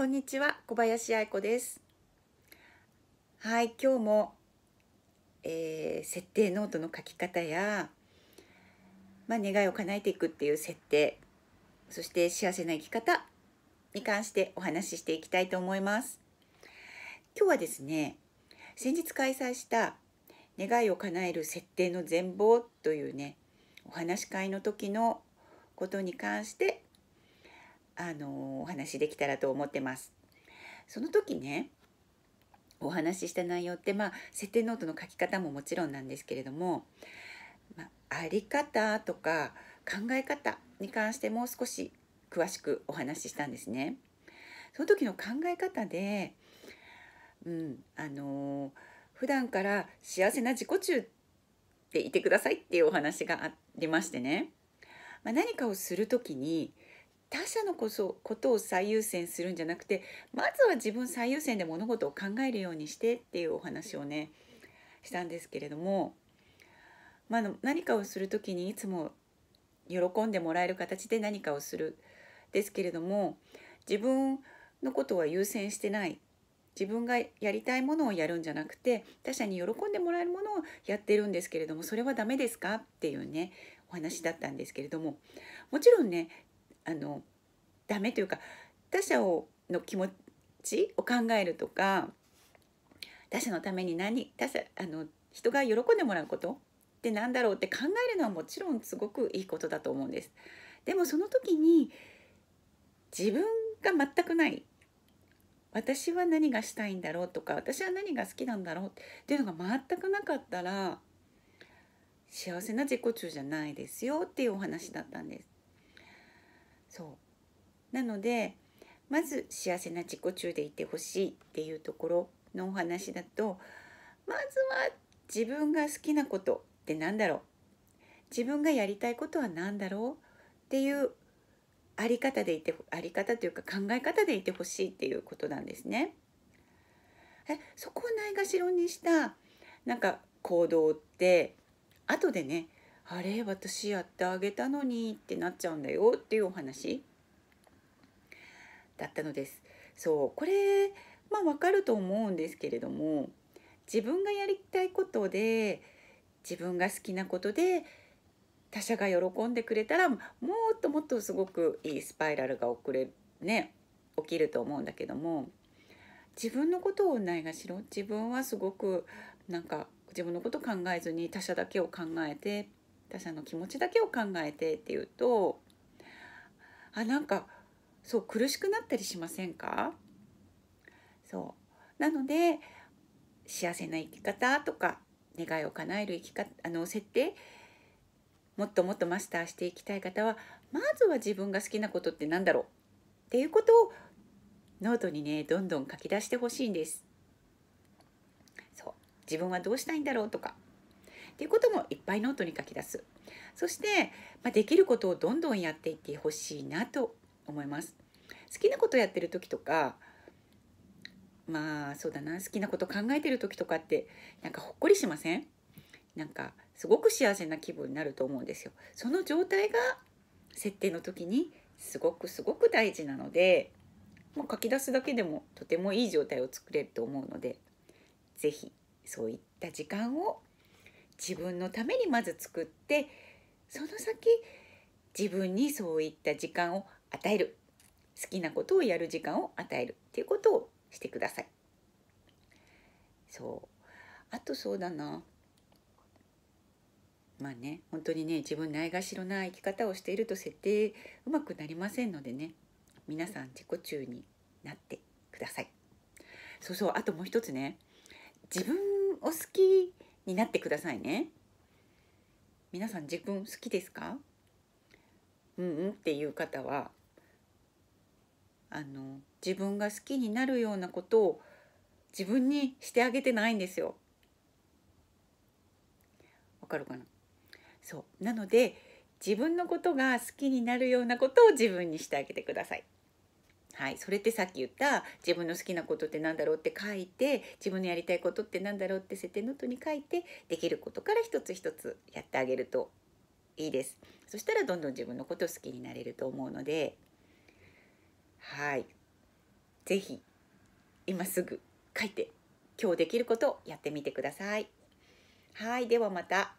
こんにちは小林愛子ですはい今日も、えー、設定ノートの書き方やまあ、願いを叶えていくっていう設定そして幸せな生き方に関してお話ししていきたいと思います今日はですね先日開催した願いを叶える設定の全貌というねお話し会の時のことに関してあのお話できたらと思ってます。その時ねお話しした内容って、まあ、設定ノートの書き方ももちろんなんですけれども、まあ、あり方とか考え方に関してもう少し詳しくお話ししたんですね。その時の考え方で、うん、あの普段から幸せな自己中でいてくださいっていうお話がありましてね、まあ、何かをする時に他者のこそことを最優先するんじゃなくてまずは自分最優先で物事を考えるようにしてっていうお話をねしたんですけれども、まあ、何かをする時にいつも喜んでもらえる形で何かをするですけれども自分のことは優先してない自分がやりたいものをやるんじゃなくて他者に喜んでもらえるものをやってるんですけれどもそれはダメですかっていうねお話だったんですけれどももちろんねあのダメというか他者をの気持ちを考えるとか他者のために何他者あの人が喜んでもらうことってなんだろうって考えるのはもちろんすごくいいことだと思うんです。でもその時に自分が全くない私は何がしたいんだろうとか私は何が好きなんだろうっていうのが全くなかったら幸せな自己中じゃないですよっていうお話だったんです。そうなのでまず幸せな自己中でいてほしいっていうところのお話だとまずは自分が好きなことって何だろう自分がやりたいことは何だろうっていうあり方でいてあり方というか考え方でいてほしいっていうことなんですね。えそこをないがしろにしたなんか行動って後でねあれ私やってあげたのにってなっちゃうんだよっていうお話だったのです。そうこれまあわかると思うんですけれども自分がやりたいことで自分が好きなことで他者が喜んでくれたらもっともっとすごくいいスパイラルが遅れね起きると思うんだけども自分のことをないがしろ自分はすごくなんか自分のこと考えずに他者だけを考えて他者の気持ちだけを考えてっていうとあなんかそう苦しくなったりしませんかそうなので幸せな生き方とか願いを叶える生き方あの設定もっともっとマスターしていきたい方はまずは自分が好きなことって何だろうっていうことをノートにねどんどん書き出してほしいんです。そう自分はどうしたいんだろうとかっていうこともいっぱいノートに書き出すそして、まあ、できることをどんどんやっていってほしいなと思います好きなことやってる時とかまあそうだな好きなこと考えてる時とかってなんかほっこりしませんなんかすごく幸せな気分になると思うんですよその状態が設定の時にすごくすごく大事なので、もう書き出すだけでもとてもいい状態を作れると思うので是非そういった時間を自分のためにまず作ってその先自分にそういった時間を与える好きなことをやる時間を与えるっていうことをしてください。そうあとそうだなまあね本当にね自分ないがしろな生き方をしていると設定うまくなりませんのでね皆さん自己中になってください。そうそうあともう一つね自分を好きになってくださいね皆さん自分好きですかうんうんっていう方はあの自分が好きになるようなことを自分にしてあげてないんですよ。わかるかなそうなので自分のことが好きになるようなことを自分にしてあげてください。はい、それってさっき言った自分の好きなことって何だろうって書いて自分のやりたいことって何だろうって設定ノートに書いてできることから一つ一つやってあげるといいですそしたらどんどん自分のこと好きになれると思うのではい是非今すぐ書いて今日できることをやってみてください。はいではまた。